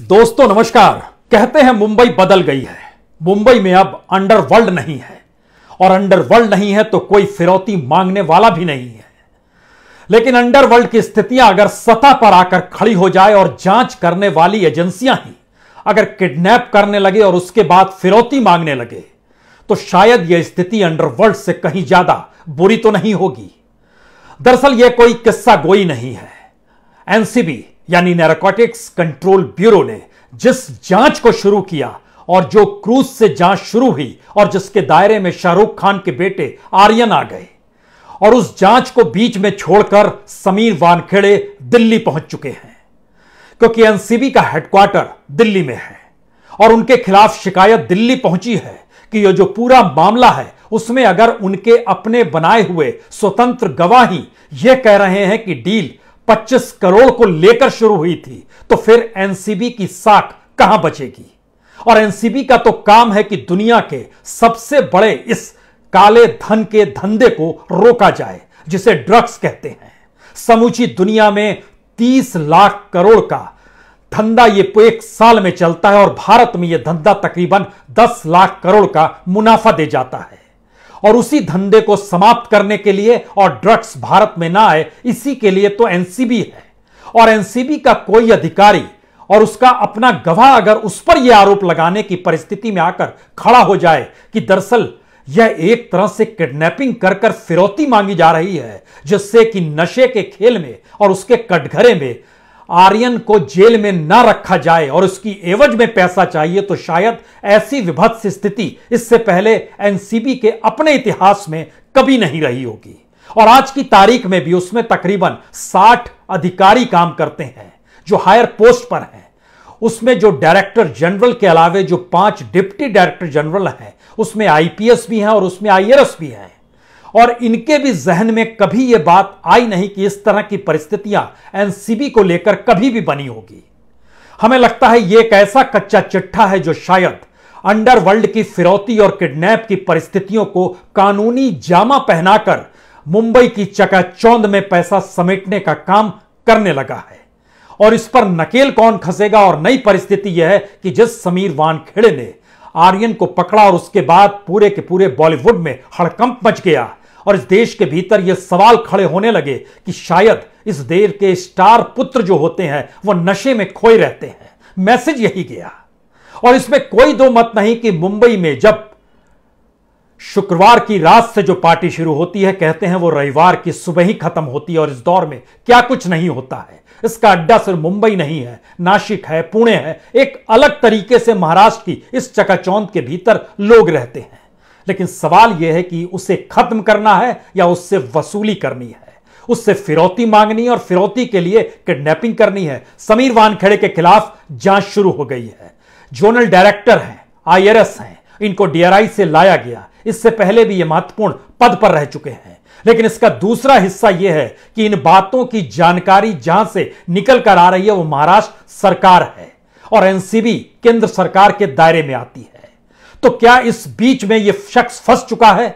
दोस्तों नमस्कार कहते हैं मुंबई बदल गई है मुंबई में अब अंडरवर्ल्ड नहीं है और अंडरवर्ल्ड नहीं है तो कोई फिरौती मांगने वाला भी नहीं है लेकिन अंडरवर्ल्ड की स्थितियां अगर सतह पर आकर खड़ी हो जाए और जांच करने वाली एजेंसियां ही अगर किडनैप करने लगे और उसके बाद फिरौती मांगने लगे तो शायद यह स्थिति अंडरवर्ल्ड से कहीं ज्यादा बुरी तो नहीं होगी दरअसल यह कोई किस्सा गोई नहीं है एनसीबी यानी नैरोकोटिक्स कंट्रोल ब्यूरो ने जिस जांच को शुरू किया और जो क्रूज से जांच शुरू हुई और जिसके दायरे में शाहरुख खान के बेटे आर्यन आ गए और उस जांच को बीच में छोड़कर समीर वानखेड़े दिल्ली पहुंच चुके हैं क्योंकि एनसीबी का हेडक्वार्टर दिल्ली में है और उनके खिलाफ शिकायत दिल्ली पहुंची है कि यह जो पूरा मामला है उसमें अगर उनके अपने बनाए हुए स्वतंत्र गवाही यह कह रहे हैं कि डील 25 करोड़ को लेकर शुरू हुई थी तो फिर एनसीबी की साख कहां बचेगी और एनसीबी का तो काम है कि दुनिया के सबसे बड़े इस काले धन के धंधे को रोका जाए जिसे ड्रग्स कहते हैं समूची दुनिया में 30 लाख करोड़ का धंधा ये एक साल में चलता है और भारत में यह धंधा तकरीबन 10 लाख करोड़ का मुनाफा दे जाता है और उसी धंधे को समाप्त करने के लिए और ड्रग्स भारत में ना आए इसी के लिए तो एनसीबी है और एनसीबी का कोई अधिकारी और उसका अपना गवाह अगर उस पर यह आरोप लगाने की परिस्थिति में आकर खड़ा हो जाए कि दरअसल यह एक तरह से किडनैपिंग कर कर फिरौती मांगी जा रही है जिससे कि नशे के खेल में और उसके कटघरे में आर्यन को जेल में न रखा जाए और उसकी एवज में पैसा चाहिए तो शायद ऐसी विभत्स स्थिति इससे पहले एनसीबी के अपने इतिहास में कभी नहीं रही होगी और आज की तारीख में भी उसमें तकरीबन 60 अधिकारी काम करते हैं जो हायर पोस्ट पर हैं उसमें जो डायरेक्टर जनरल के अलावे जो पांच डिप्टी डायरेक्टर जनरल हैं उसमें आईपीएस भी हैं और उसमें आईआरएस भी हैं और इनके भी जहन में कभी यह बात आई नहीं कि इस तरह की परिस्थितियां एनसीबी को लेकर कभी भी बनी होगी हमें लगता है यह एक ऐसा कच्चा चिट्ठा है जो शायद अंडरवर्ल्ड की फिरौती और किडनैप की परिस्थितियों को कानूनी जामा पहनाकर मुंबई की चकाचौंध में पैसा समेटने का काम करने लगा है और इस पर नकेल कौन खसेगा और नई परिस्थिति यह है कि जिस समीर वानखेड़े ने आर्यन को पकड़ा और उसके बाद पूरे के पूरे बॉलीवुड में हड़कंप मच गया और इस देश के भीतर यह सवाल खड़े होने लगे कि शायद इस देश के स्टार पुत्र जो होते हैं वो नशे में खोए रहते हैं मैसेज यही गया और इसमें कोई दो मत नहीं कि मुंबई में जब शुक्रवार की रात से जो पार्टी शुरू होती है कहते हैं वो रविवार की सुबह ही खत्म होती है और इस दौर में क्या कुछ नहीं होता है इसका अड्डा सिर्फ मुंबई नहीं है नासिक है पुणे है एक अलग तरीके से महाराष्ट्र की इस चकाचौंध के भीतर लोग रहते हैं लेकिन सवाल यह है कि उसे खत्म करना है या उससे वसूली करनी है उससे फिरौती मांगनी और फिरौती के लिए किडनैपिंग करनी है समीर वानखेड़े के खिलाफ जांच शुरू हो गई है जोनल डायरेक्टर हैं आईआरएस हैं इनको डीआरआई से लाया गया इससे पहले भी ये महत्वपूर्ण पद पर रह चुके हैं लेकिन इसका दूसरा हिस्सा यह है कि इन बातों की जानकारी जहां से निकल कर आ रही है वो महाराष्ट्र सरकार है और एनसीबी केंद्र सरकार के दायरे में आती है तो क्या इस बीच में यह शख्स फंस चुका है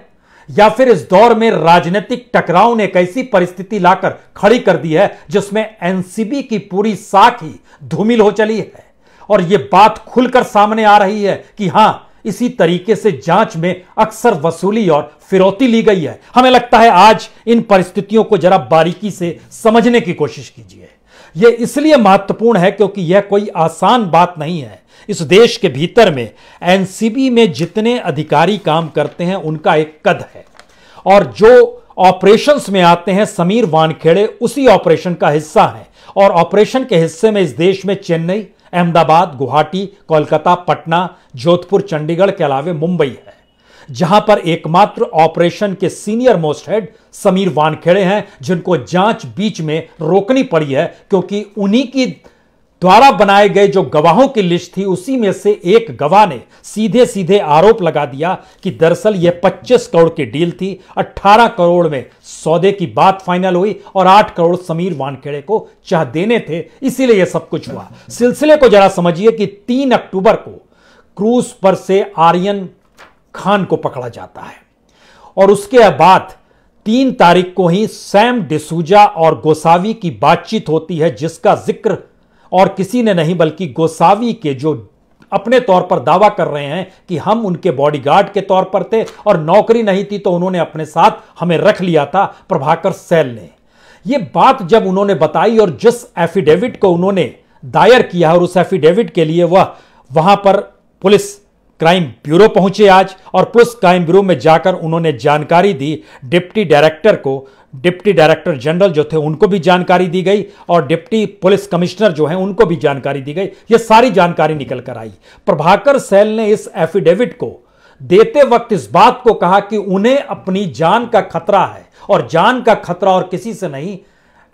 या फिर इस दौर में राजनीतिक टकराव ने एक ऐसी परिस्थिति लाकर खड़ी कर दी है जिसमें एनसीबी की पूरी साख ही धूमिल हो चली है और यह बात खुलकर सामने आ रही है कि हां इसी तरीके से जांच में अक्सर वसूली और फिरौती ली गई है हमें लगता है आज इन परिस्थितियों को जरा बारीकी से समझने की कोशिश कीजिए यह इसलिए महत्वपूर्ण है क्योंकि यह कोई आसान बात नहीं है इस देश के भीतर में एनसीबी में जितने अधिकारी काम करते हैं उनका एक कद है और जो ऑपरेशंस में आते हैं समीर वानखेड़े उसी ऑपरेशन का हिस्सा है और ऑपरेशन के हिस्से में इस देश में चेन्नई अहमदाबाद गुवाहाटी कोलकाता पटना जोधपुर चंडीगढ़ के अलावे मुंबई है जहां पर एकमात्र ऑपरेशन के senior most head Sameer Wankhede हैं जिनको जांच बीच में रोकनी पड़ी है क्योंकि उन्हीं की द्वारा बनाए गए जो गवाहों की लिस्ट थी उसी में से एक गवाह ने सीधे सीधे आरोप लगा दिया कि दरअसल यह 25 करोड़ की डील थी 18 करोड़ में सौदे की बात फाइनल हुई और 8 करोड़ समीर वानखेड़े को चाह देने थे इसीलिए यह सब कुछ हुआ सिलसिले को जरा समझिए कि 3 अक्टूबर को क्रूज पर से आर्यन खान को पकड़ा जाता है और उसके बाद तीन तारीख को ही सैम डिसूजा और गोसावी की बातचीत होती है जिसका जिक्र और किसी ने नहीं बल्कि गोसावी के जो अपने तौर पर दावा कर रहे हैं कि हम उनके बॉडीगार्ड के तौर पर थे और नौकरी नहीं थी तो उन्होंने अपने साथ हमें रख लिया था प्रभाकर सैल ने यह बात जब उन्होंने बताई और जिस एफिडेविट को उन्होंने दायर किया और उस एफिडेविट के लिए वह वहां पर पुलिस क्राइम ब्यूरो पहुंचे आज और पुलिस क्राइम ब्यूरो में जाकर उन्होंने जानकारी दी डिप्टी डायरेक्टर को डिप्टी डायरेक्टर जनरल जो थे उनको भी जानकारी दी गई और डिप्टी पुलिस कमिश्नर जो हैं उनको भी जानकारी दी गई ये सारी जानकारी निकल कर आई प्रभाकर सैल ने इस एफिडेविट को देते वक्त इस बात को कहा कि उन्हें अपनी जान का खतरा है और जान का खतरा और किसी से नहीं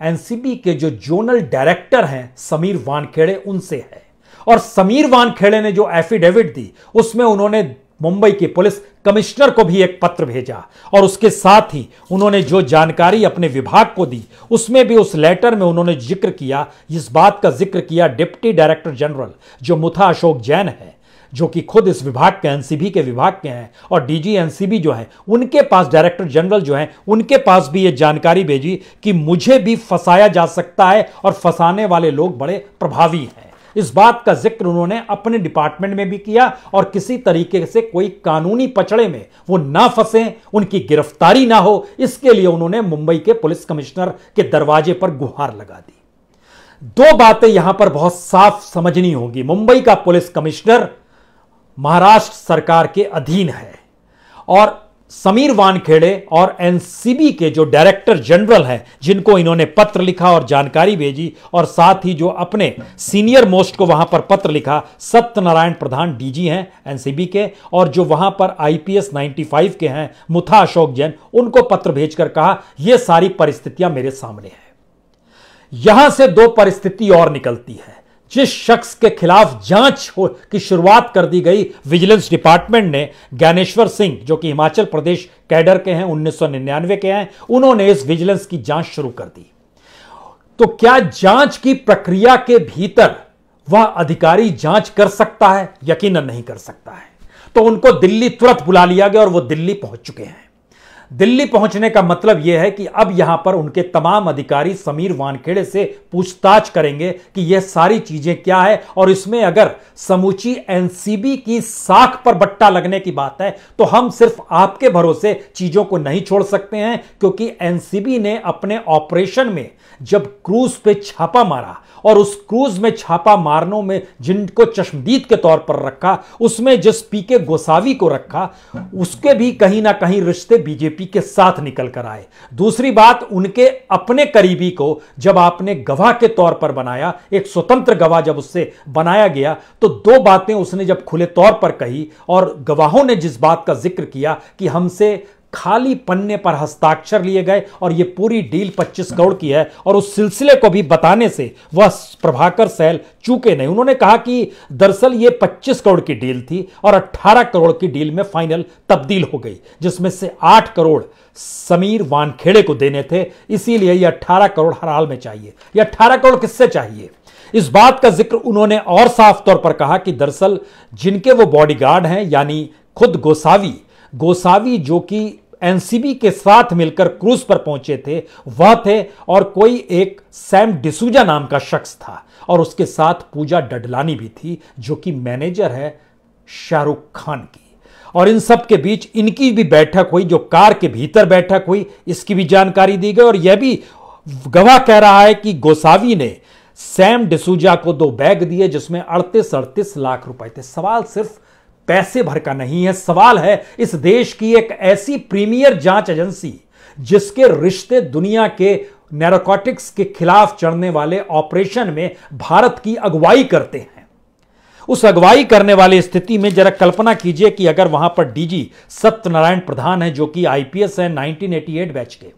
एनसीबी के जो जोनल डायरेक्टर हैं समीर वानखेड़े उनसे है और समीर वानखेड़े ने जो एफिडेविट दी उसमें उन्होंने मुंबई के पुलिस कमिश्नर को भी एक पत्र भेजा और उसके साथ ही उन्होंने जो जानकारी अपने विभाग को दी उसमें भी उस लेटर में उन्होंने जिक्र किया इस बात का जिक्र किया डिप्टी डायरेक्टर जनरल जो मुथा अशोक जैन है जो कि खुद इस विभाग के एनसीबी के विभाग के हैं और डीजी एनसीबी जो है उनके पास डायरेक्टर जनरल जो है उनके पास भी ये जानकारी भेजी कि मुझे भी फंसाया जा सकता है और फंसाने वाले लोग बड़े प्रभावी हैं इस बात का जिक्र उन्होंने अपने डिपार्टमेंट में भी किया और किसी तरीके से कोई कानूनी पचड़े में वो ना फंसे उनकी गिरफ्तारी ना हो इसके लिए उन्होंने मुंबई के पुलिस कमिश्नर के दरवाजे पर गुहार लगा दी दो बातें यहां पर बहुत साफ समझनी होगी मुंबई का पुलिस कमिश्नर महाराष्ट्र सरकार के अधीन है और समीर वानखेड़े और एनसीबी के जो डायरेक्टर जनरल हैं जिनको इन्होंने पत्र लिखा और जानकारी भेजी और साथ ही जो अपने सीनियर मोस्ट को वहां पर पत्र लिखा सत्यनारायण प्रधान डीजी हैं एनसीबी के और जो वहां पर आईपीएस 95 के हैं मुथा अशोक जैन उनको पत्र भेजकर कहा यह सारी परिस्थितियां मेरे सामने है यहां से दो परिस्थिति और निकलती है जिस शख्स के खिलाफ जांच हो की शुरुआत कर दी गई विजिलेंस डिपार्टमेंट ने ज्ञानेश्वर सिंह जो कि हिमाचल प्रदेश कैडर के हैं उन्नीस के हैं उन्होंने इस विजिलेंस की जांच शुरू कर दी तो क्या जांच की प्रक्रिया के भीतर वह अधिकारी जांच कर सकता है यकीनन नहीं कर सकता है तो उनको दिल्ली तुरंत बुला लिया गया और वो दिल्ली पहुंच चुके हैं दिल्ली पहुंचने का मतलब यह है कि अब यहां पर उनके तमाम अधिकारी समीर वानखेड़े से पूछताछ करेंगे कि यह सारी चीजें क्या है और इसमें अगर समूची एनसीबी की साख पर बट्टा लगने की बात है तो हम सिर्फ आपके भरोसे चीजों को नहीं छोड़ सकते हैं क्योंकि एनसीबी ने अपने ऑपरेशन में जब क्रूज पे छापा मारा और उस क्रूज में छापा मारनों में जिनको चश्मदीद के तौर पर रखा उसमें जिस पी के गोसावी को रखा उसके भी कहीं ना कहीं रिश्ते बीजेपी बीजेपी के साथ निकल कर आए दूसरी बात उनके अपने करीबी को जब आपने गवाह के तौर पर बनाया एक स्वतंत्र गवाह जब उससे बनाया गया तो दो बातें उसने जब खुले तौर पर कही और गवाहों ने जिस बात का जिक्र किया कि हमसे खाली पन्ने पर हस्ताक्षर लिए गए और यह पूरी डील 25 करोड़ की है और उस सिलसिले को भी बताने से वह प्रभाकर सैल चूके नहीं उन्होंने कहा कि दरअसल ये 25 करोड़ की डील थी और 18 करोड़ की डील में फाइनल तब्दील हो गई जिसमें से 8 करोड़ समीर वानखेड़े को देने थे इसीलिए यह अट्ठारह करोड़ हर हाल में चाहिए यह अट्ठारह करोड़ किससे चाहिए इस बात का जिक्र उन्होंने और साफ तौर पर कहा कि दरअसल जिनके वो बॉडीगार्ड हैं यानी खुद गोसावी गोसावी जो कि एनसीबी के साथ मिलकर क्रूज पर पहुंचे थे वह थे और कोई एक सैम डिसूजा नाम का शख्स था और उसके साथ पूजा डडलानी भी थी जो कि मैनेजर है शाहरुख खान की और इन सब के बीच इनकी भी बैठक हुई जो कार के भीतर बैठक हुई इसकी भी जानकारी दी गई और यह भी गवाह कह रहा है कि गोसावी ने सैम डिसूजा को दो बैग दिए जिसमें अड़तीस अड़तीस लाख रुपए थे सवाल सिर्फ पैसे भर का नहीं है सवाल है इस देश की एक ऐसी प्रीमियर जांच एजेंसी जिसके रिश्ते दुनिया के नैरोकोटिक्स के खिलाफ चढ़ने वाले ऑपरेशन में भारत की अगुवाई करते हैं उस अगुवाई करने वाली स्थिति में जरा कल्पना कीजिए कि अगर वहां पर डीजी सत्यनारायण प्रधान है जो कि आईपीएस है 1988 बैच के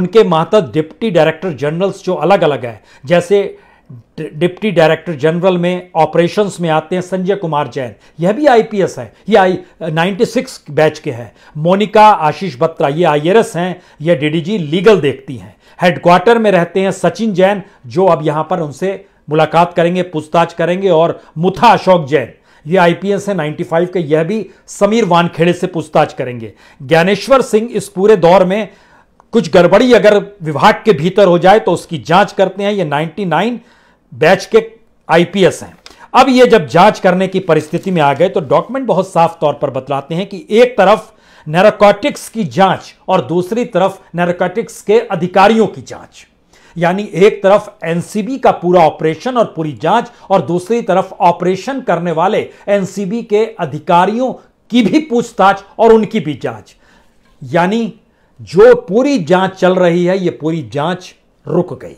उनके मातहत डिप्टी डायरेक्टर जनरल्स जो अलग अलग हैं जैसे डिप्टी डायरेक्टर जनरल में ऑपरेशंस में आते हैं संजय कुमार जैन यह भी आईपीएस है ये आई सिक्स बैच के हैं मोनिका आशीष बत्रा ये आईआरएस हैं यह डीडीजी लीगल देखती हैं हेडक्वार्टर में रहते हैं सचिन जैन जो अब यहां पर उनसे मुलाकात करेंगे पूछताछ करेंगे और मुथा अशोक जैन ये आईपीएस है 95 के यह भी समीर वानखेड़े से पूछताछ करेंगे ज्ञानेश्वर सिंह इस पूरे दौर में कुछ गड़बड़ी अगर विभाग के भीतर हो जाए तो उसकी जांच करते हैं ये 99 बैच के आईपीएस हैं अब ये जब जांच करने की परिस्थिति में आ गए तो डॉक्यूमेंट बहुत साफ तौर पर बतलाते हैं कि एक तरफ नैरोकोटिक्स की जांच और दूसरी तरफ नैरोकोटिक्स के अधिकारियों की जांच यानी एक तरफ एनसीबी का पूरा ऑपरेशन और पूरी जांच और दूसरी तरफ ऑपरेशन करने वाले एनसीबी के अधिकारियों की भी पूछताछ और उनकी भी जांच यानी जो पूरी जांच चल रही है यह पूरी जांच रुक गई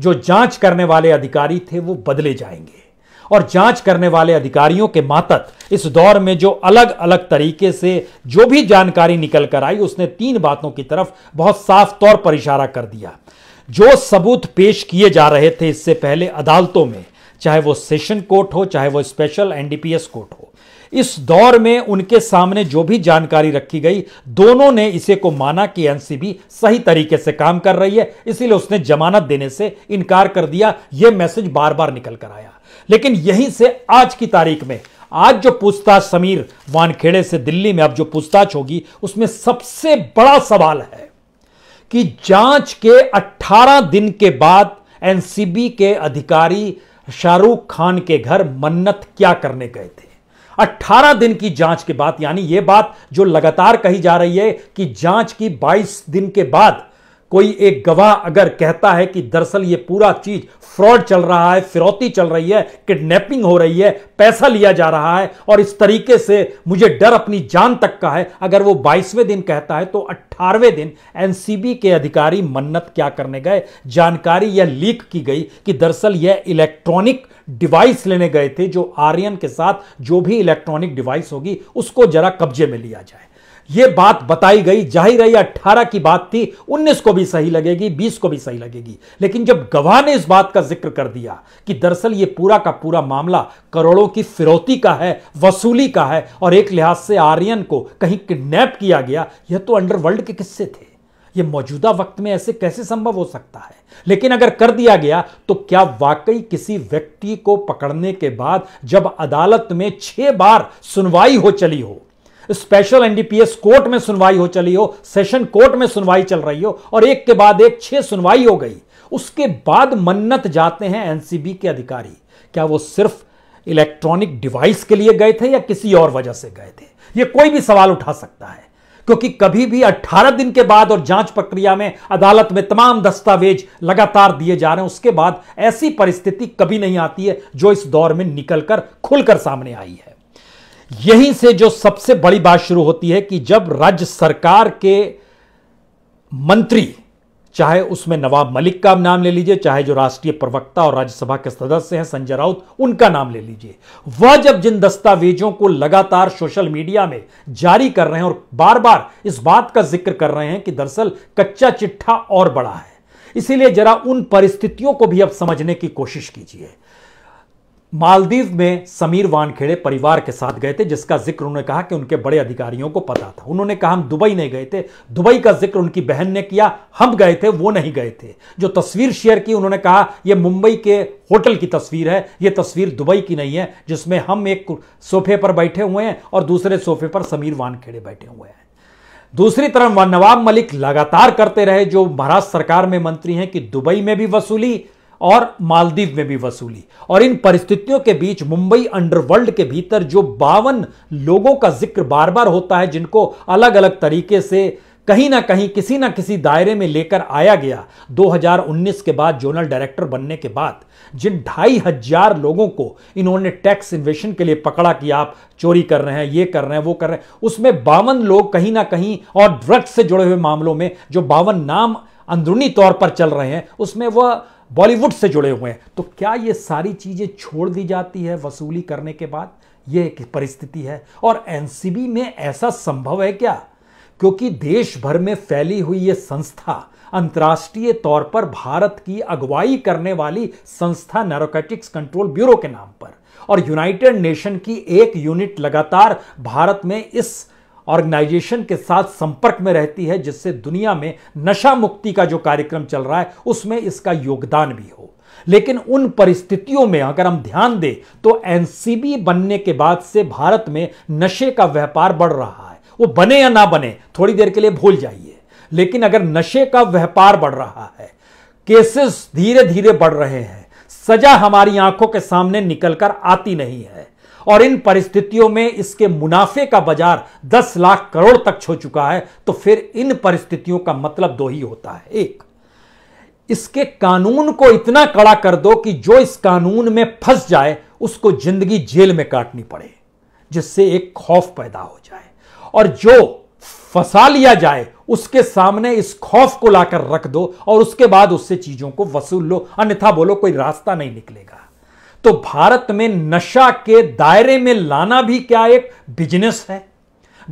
जो जांच करने वाले अधिकारी थे वो बदले जाएंगे और जांच करने वाले अधिकारियों के मातक इस दौर में जो अलग अलग तरीके से जो भी जानकारी निकल कर आई उसने तीन बातों की तरफ बहुत साफ तौर पर इशारा कर दिया जो सबूत पेश किए जा रहे थे इससे पहले अदालतों में चाहे वो सेशन कोर्ट हो चाहे वो स्पेशल एनडीपीएस कोर्ट हो इस दौर में उनके सामने जो भी जानकारी रखी गई दोनों ने इसे को माना कि एनसीबी सही तरीके से काम कर रही है इसीलिए उसने जमानत देने से इनकार कर दिया यह मैसेज बार बार निकल कर आया लेकिन यहीं से आज की तारीख में आज जो पूछताछ समीर वानखेड़े से दिल्ली में अब जो पूछताछ होगी उसमें सबसे बड़ा सवाल है कि जांच के 18 दिन के बाद एनसीबी के अधिकारी शाहरुख खान के घर मन्नत क्या करने गए थे 18 दिन की जांच के बाद यानी यह बात जो लगातार कही जा रही है कि जांच की 22 दिन के बाद कोई एक गवाह अगर कहता है कि दरअसल ये पूरा चीज फ्रॉड चल रहा है फिरौती चल रही है किडनैपिंग हो रही है पैसा लिया जा रहा है और इस तरीके से मुझे डर अपनी जान तक का है अगर वो 22वें दिन कहता है तो 18वें दिन एनसीबी के अधिकारी मन्नत क्या करने गए जानकारी यह लीक की गई कि दरअसल यह इलेक्ट्रॉनिक डिवाइस लेने गए थे जो आर्यन के साथ जो भी इलेक्ट्रॉनिक डिवाइस होगी उसको जरा कब्जे में लिया जाए ये बात बताई गई जाहिर है अट्ठारह की बात थी उन्नीस को भी सही लगेगी बीस को भी सही लगेगी लेकिन जब गवाह ने इस बात का जिक्र कर दिया कि दरअसल ये पूरा का पूरा मामला करोड़ों की फिरौती का है वसूली का है और एक लिहाज से आर्यन को कहीं किडनैप किया गया यह तो अंडरवर्ल्ड के किस्से थे यह मौजूदा वक्त में ऐसे कैसे संभव हो सकता है लेकिन अगर कर दिया गया तो क्या वाकई किसी व्यक्ति को पकड़ने के बाद जब अदालत में छह बार सुनवाई हो चली हो स्पेशल एनडीपीएस कोर्ट में सुनवाई हो चली हो सेशन कोर्ट में सुनवाई चल रही हो और एक के बाद एक छह सुनवाई हो गई उसके बाद मन्नत जाते हैं एनसीबी के अधिकारी क्या वो सिर्फ इलेक्ट्रॉनिक डिवाइस के लिए गए थे या किसी और वजह से गए थे ये कोई भी सवाल उठा सकता है क्योंकि कभी भी 18 दिन के बाद और जांच प्रक्रिया में अदालत में तमाम दस्तावेज लगातार दिए जा रहे हैं उसके बाद ऐसी परिस्थिति कभी नहीं आती है जो इस दौर में निकलकर खुलकर सामने आई है यहीं से जो सबसे बड़ी बात शुरू होती है कि जब राज्य सरकार के मंत्री चाहे उसमें नवाब मलिक का नाम ले लीजिए चाहे जो राष्ट्रीय प्रवक्ता और राज्यसभा के सदस्य हैं संजय राउत उनका नाम ले लीजिए वह जब जिन दस्तावेजों को लगातार सोशल मीडिया में जारी कर रहे हैं और बार बार इस बात का जिक्र कर रहे हैं कि दरअसल कच्चा चिट्ठा और बड़ा है इसीलिए जरा उन परिस्थितियों को भी अब समझने की कोशिश कीजिए मालदीव में समीर वानखेड़े परिवार के साथ गए थे जिसका जिक्र उन्होंने कहा कि उनके बड़े अधिकारियों को पता था उन्होंने कहा हम दुबई नहीं गए थे दुबई का जिक्र उनकी बहन ने किया हम गए थे वो नहीं गए थे जो तस्वीर शेयर की उन्होंने कहा यह मुंबई के होटल की तस्वीर है यह तस्वीर दुबई की नहीं है जिसमें हम एक सोफे पर बैठे हुए हैं और दूसरे सोफे पर समीर वानखेड़े बैठे हुए हैं दूसरी तरफ नवाब मलिक लगातार करते रहे जो महाराष्ट्र सरकार में मंत्री हैं कि दुबई में भी वसूली और मालदीव में भी वसूली और इन परिस्थितियों के बीच मुंबई अंडरवर्ल्ड के भीतर जो बावन लोगों का जिक्र बार बार होता है जिनको अलग अलग तरीके से कहीं ना कहीं किसी ना किसी दायरे में लेकर आया गया 2019 के बाद जोनल डायरेक्टर बनने के बाद जिन ढाई हजार लोगों को इन्होंने टैक्स इन्वेशन के लिए पकड़ा कि आप चोरी कर रहे हैं ये कर रहे हैं वो कर रहे हैं उसमें बावन लोग कहीं ना कहीं और ड्रग्स से जुड़े हुए मामलों में जो बावन नाम अंदरूनी तौर पर चल रहे हैं उसमें वह बॉलीवुड से जुड़े हुए हैं तो क्या ये सारी चीज़ें छोड़ दी जाती है वसूली करने के बाद ये एक परिस्थिति है और एनसीबी में ऐसा संभव है क्या क्योंकि देश भर में फैली हुई ये संस्था अंतर्राष्ट्रीय तौर पर भारत की अगुवाई करने वाली संस्था नैरोकेटिक्स कंट्रोल ब्यूरो के नाम पर और यूनाइटेड नेशन की एक यूनिट लगातार भारत में इस ऑर्गेनाइजेशन के साथ संपर्क में रहती है जिससे दुनिया में नशा मुक्ति का जो कार्यक्रम चल रहा है उसमें इसका योगदान भी हो लेकिन उन परिस्थितियों में अगर हम ध्यान दें तो एनसीबी बनने के बाद से भारत में नशे का व्यापार बढ़ रहा है वो बने या ना बने थोड़ी देर के लिए भूल जाइए लेकिन अगर नशे का व्यापार बढ़ रहा है केसेस धीरे धीरे बढ़ रहे हैं सजा हमारी आंखों के सामने निकलकर आती नहीं है और इन परिस्थितियों में इसके मुनाफे का बाजार 10 लाख करोड़ तक छो चुका है तो फिर इन परिस्थितियों का मतलब दो ही होता है एक इसके कानून को इतना कड़ा कर दो कि जो इस कानून में फंस जाए उसको जिंदगी जेल में काटनी पड़े जिससे एक खौफ पैदा हो जाए और जो फंसा लिया जाए उसके सामने इस खौफ को लाकर रख दो और उसके बाद उससे चीजों को वसूल लो अन्यथा बोलो कोई रास्ता नहीं निकलेगा तो भारत में नशा के दायरे में लाना भी क्या एक बिजनेस है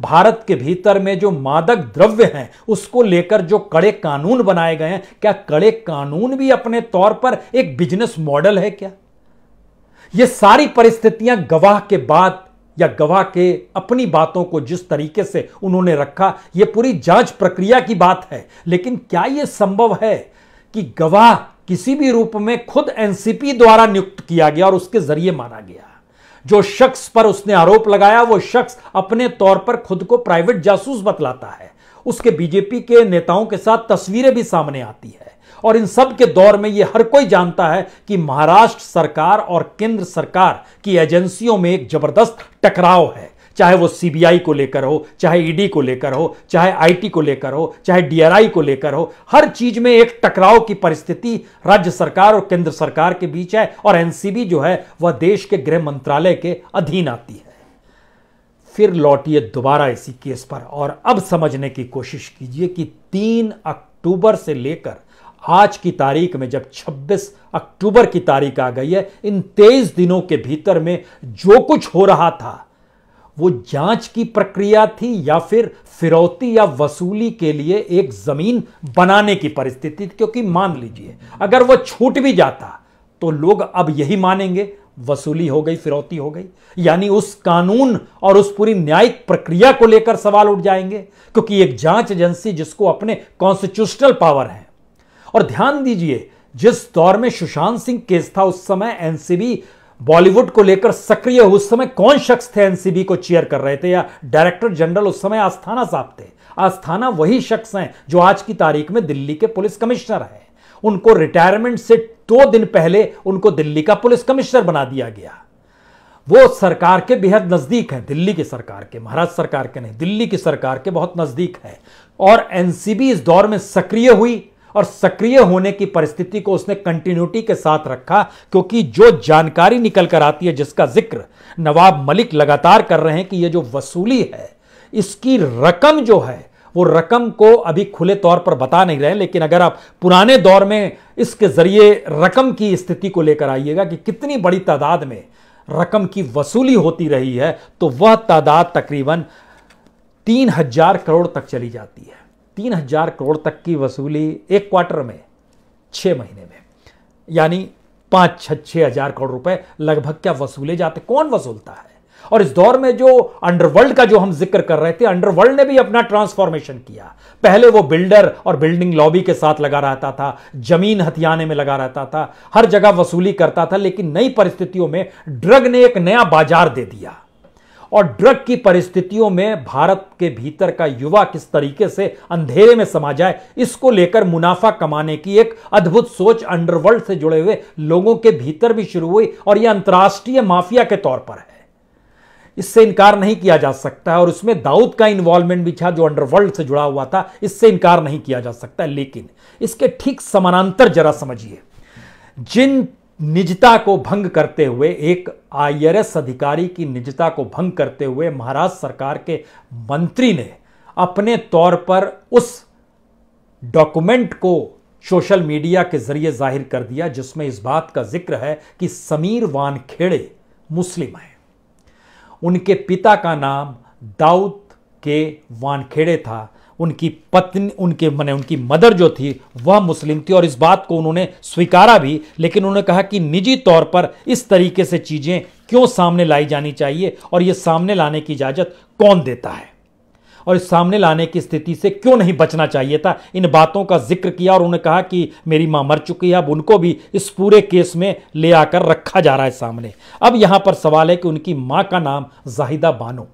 भारत के भीतर में जो मादक द्रव्य हैं उसको लेकर जो कड़े कानून बनाए गए हैं क्या कड़े कानून भी अपने तौर पर एक बिजनेस मॉडल है क्या ये सारी परिस्थितियां गवाह के बाद या गवाह के अपनी बातों को जिस तरीके से उन्होंने रखा यह पूरी जांच प्रक्रिया की बात है लेकिन क्या यह संभव है कि गवाह किसी भी रूप में खुद एनसीपी द्वारा नियुक्त किया गया और उसके जरिए माना गया जो शख्स पर उसने आरोप लगाया वो शख्स अपने तौर पर खुद को प्राइवेट जासूस बतलाता है उसके बीजेपी के नेताओं के साथ तस्वीरें भी सामने आती है और इन सब के दौर में ये हर कोई जानता है कि महाराष्ट्र सरकार और केंद्र सरकार की एजेंसियों में एक जबरदस्त टकराव है चाहे वो सीबीआई को लेकर हो चाहे ईडी e को लेकर हो चाहे आईटी को लेकर हो चाहे डीआरआई को लेकर हो हर चीज में एक टकराव की परिस्थिति राज्य सरकार और केंद्र सरकार के बीच है और एनसीबी जो है वह देश के गृह मंत्रालय के अधीन आती है फिर लौटिए दोबारा इसी केस पर और अब समझने की कोशिश कीजिए कि तीन अक्टूबर से लेकर आज की तारीख में जब 26 अक्टूबर की तारीख आ गई है इन तेईस दिनों के भीतर में जो कुछ हो रहा था वो जांच की प्रक्रिया थी या फिर फिरौती या वसूली के लिए एक जमीन बनाने की परिस्थिति थी क्योंकि मान लीजिए अगर वो छूट भी जाता तो लोग अब यही मानेंगे वसूली हो गई फिरौती हो गई यानी उस कानून और उस पूरी न्यायिक प्रक्रिया को लेकर सवाल उठ जाएंगे क्योंकि एक जांच एजेंसी जिसको अपने कॉन्स्टिट्यूशनल पावर है और ध्यान दीजिए जिस दौर में सुशांत सिंह केस था उस समय एनसीबी बॉलीवुड को लेकर सक्रिय उस समय कौन शख्स थे एनसीबी को चेयर कर रहे थे या डायरेक्टर जनरल उस समय आस्थाना साहब थे आस्थाना वही शख्स हैं जो आज की तारीख में दिल्ली के पुलिस कमिश्नर हैं उनको रिटायरमेंट से दो दिन पहले उनको दिल्ली का पुलिस कमिश्नर बना दिया गया वो सरकार के बेहद नज़दीक है दिल्ली की सरकार के महाराष्ट्र सरकार के नहीं दिल्ली की सरकार के बहुत नज़दीक है और एनसीबी इस दौर में सक्रिय हुई और सक्रिय होने की परिस्थिति को उसने कंटिन्यूटी के साथ रखा क्योंकि जो जानकारी निकल कर आती है जिसका जिक्र नवाब मलिक लगातार कर रहे हैं कि यह जो वसूली है इसकी रकम जो है वो रकम को अभी खुले तौर पर बता नहीं रहे लेकिन अगर आप पुराने दौर में इसके जरिए रकम की स्थिति को लेकर आइएगा कि कितनी बड़ी तादाद में रकम की वसूली होती रही है तो वह तादाद तकरीबन तीन हजार करोड़ तक चली जाती है तीन हजार करोड़ तक की वसूली एक क्वार्टर में छः महीने में यानी पाँच छः हजार करोड़ रुपए लगभग क्या वसूले जाते कौन वसूलता है और इस दौर में जो अंडरवर्ल्ड का जो हम जिक्र कर रहे थे अंडरवर्ल्ड ने भी अपना ट्रांसफॉर्मेशन किया पहले वो बिल्डर और बिल्डिंग लॉबी के साथ लगा रहता था जमीन हथियाने में लगा रहता था हर जगह वसूली करता था लेकिन नई परिस्थितियों में ड्रग ने एक नया बाजार दे दिया और ड्रग की परिस्थितियों में भारत के भीतर का युवा किस तरीके से अंधेरे में समा जाए इसको लेकर मुनाफा कमाने की एक अद्भुत सोच अंडरवर्ल्ड से जुड़े हुए लोगों के भीतर भी शुरू हुई और यह अंतर्राष्ट्रीय माफिया के तौर पर है इससे इनकार नहीं किया जा सकता और उसमें दाऊद का इन्वॉल्वमेंट भी था जो अंडरवर्ल्ड से जुड़ा हुआ था इससे इनकार नहीं किया जा सकता लेकिन इसके ठीक समानांतर जरा समझिए जिन निजता को भंग करते हुए एक आई अधिकारी की निजता को भंग करते हुए महाराष्ट्र सरकार के मंत्री ने अपने तौर पर उस डॉक्यूमेंट को सोशल मीडिया के जरिए जाहिर कर दिया जिसमें इस बात का जिक्र है कि समीर वानखेड़े मुस्लिम हैं उनके पिता का नाम दाऊद के वानखेड़े था उनकी पत्नी उनके मैंने उनकी मदर जो थी वह मुस्लिम थी और इस बात को उन्होंने स्वीकारा भी लेकिन उन्होंने कहा कि निजी तौर पर इस तरीके से चीज़ें क्यों सामने लाई जानी चाहिए और ये सामने लाने की इजाज़त कौन देता है और इस सामने लाने की स्थिति से क्यों नहीं बचना चाहिए था इन बातों का जिक्र किया और उन्होंने कहा कि मेरी माँ मर चुकी है अब उनको भी इस पूरे केस में ले आकर रखा जा रहा है सामने अब यहाँ पर सवाल है कि उनकी माँ का नाम जाहिदा बानो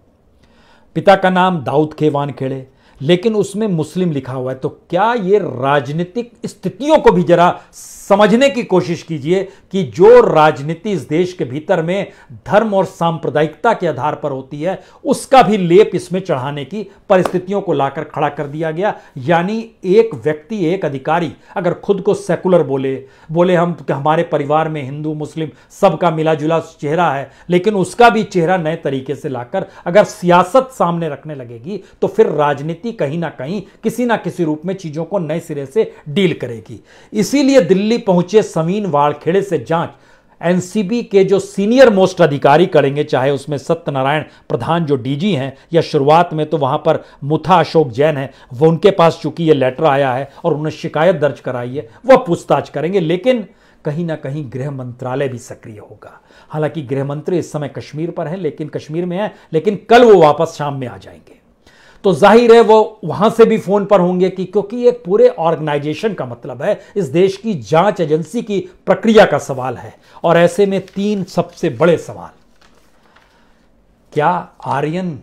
पिता का नाम दाऊद खेवान खेड़े लेकिन उसमें मुस्लिम लिखा हुआ है तो क्या ये राजनीतिक स्थितियों को भी जरा समझने की कोशिश कीजिए कि जो राजनीति इस देश के भीतर में धर्म और सांप्रदायिकता के आधार पर होती है उसका भी लेप इसमें चढ़ाने की परिस्थितियों को लाकर खड़ा कर दिया गया यानी एक व्यक्ति एक अधिकारी अगर खुद को सेकुलर बोले बोले हम हमारे परिवार में हिंदू मुस्लिम सबका मिला जुला चेहरा है लेकिन उसका भी चेहरा नए तरीके से लाकर अगर सियासत सामने रखने लगेगी तो फिर राजनीति की कहीं ना कहीं किसी ना किसी रूप में चीज़ों को नए सिरे से डील करेगी इसीलिए दिल्ली पहुंचे समीन वाड़खेड़े से जांच एनसीबी के जो सीनियर मोस्ट अधिकारी करेंगे चाहे उसमें सत्यनारायण प्रधान जो डीजी हैं या शुरुआत में तो वहां पर मुथा अशोक जैन है वो उनके पास चूंकि ये लेटर आया है और उन्हें शिकायत दर्ज कराई है वह पूछताछ करेंगे लेकिन कहीं ना कहीं गृह मंत्रालय भी सक्रिय होगा हालांकि गृह मंत्री इस समय कश्मीर पर हैं लेकिन कश्मीर में हैं लेकिन कल वो वापस शाम में आ जाएंगे तो जाहिर है वो वहां से भी फोन पर होंगे कि क्योंकि एक पूरे ऑर्गेनाइजेशन का मतलब है इस देश की जांच एजेंसी की प्रक्रिया का सवाल है और ऐसे में तीन सबसे बड़े सवाल क्या आर्यन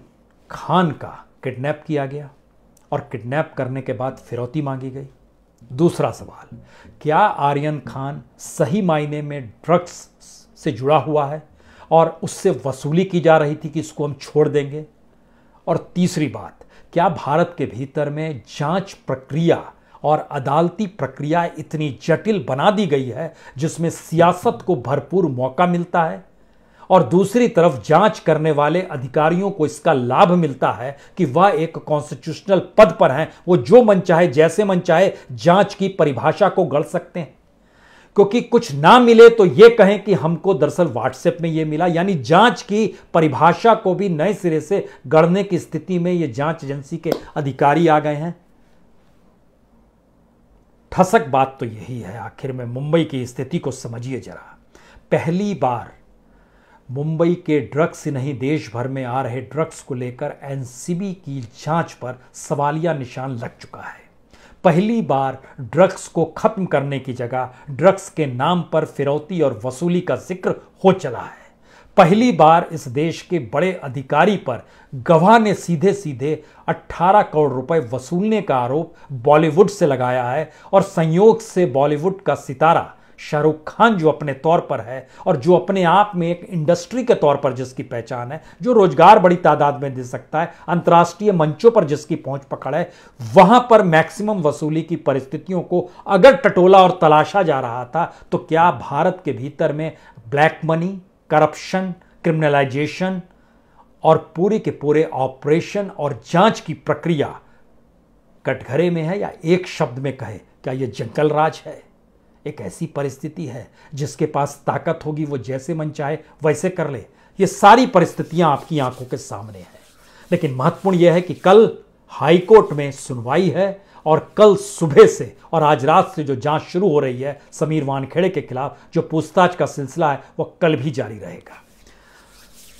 खान का किडनैप किया गया और किडनैप करने के बाद फिरौती मांगी गई दूसरा सवाल क्या आर्यन खान सही मायने में ड्रग्स से जुड़ा हुआ है और उससे वसूली की जा रही थी कि इसको हम छोड़ देंगे और तीसरी बात क्या भारत के भीतर में जांच प्रक्रिया और अदालती प्रक्रिया इतनी जटिल बना दी गई है जिसमें सियासत को भरपूर मौका मिलता है और दूसरी तरफ जांच करने वाले अधिकारियों को इसका लाभ मिलता है कि वह एक कॉन्स्टिट्यूशनल पद पर हैं वो जो मन चाहे जैसे मन चाहे जांच की परिभाषा को गढ़ सकते हैं क्योंकि कुछ ना मिले तो यह कहें कि हमको दरअसल व्हाट्सएप में यह मिला यानी जांच की परिभाषा को भी नए सिरे से गढ़ने की स्थिति में ये जांच एजेंसी के अधिकारी आ गए हैं ठसक बात तो यही है आखिर में मुंबई की स्थिति को समझिए जरा पहली बार मुंबई के ड्रग्स ही नहीं देश भर में आ रहे ड्रग्स को लेकर एनसीबी की जांच पर सवालिया निशान लग चुका है पहली बार ड्रग्स को खत्म करने की जगह ड्रग्स के नाम पर फिरौती और वसूली का जिक्र हो चला है पहली बार इस देश के बड़े अधिकारी पर गवाह ने सीधे सीधे 18 करोड़ रुपए वसूलने का आरोप बॉलीवुड से लगाया है और संयोग से बॉलीवुड का सितारा शाहरुख खान जो अपने तौर पर है और जो अपने आप में एक इंडस्ट्री के तौर पर जिसकी पहचान है जो रोजगार बड़ी तादाद में दे सकता है अंतर्राष्ट्रीय मंचों पर जिसकी पहुंच पकड़ है वहां पर मैक्सिमम वसूली की परिस्थितियों को अगर टटोला और तलाशा जा रहा था तो क्या भारत के भीतर में ब्लैक मनी करप्शन क्रिमिनलाइजेशन और पूरे के पूरे ऑपरेशन और जांच की प्रक्रिया कटघरे में है या एक शब्द में कहे क्या यह जंगल राज है एक ऐसी परिस्थिति है जिसके पास ताकत होगी वो जैसे मन चाहे वैसे कर ले ये सारी परिस्थितियां आपकी आंखों के सामने हैं लेकिन महत्वपूर्ण यह है कि कल हाईकोर्ट में सुनवाई है और कल सुबह से और आज रात से जो जांच शुरू हो रही है समीर वानखेड़े के खिलाफ जो पूछताछ का सिलसिला है वह कल भी जारी रहेगा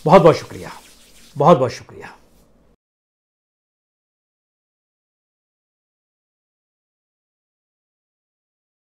बहुत बहुत शुक्रिया बहुत बहुत शुक्रिया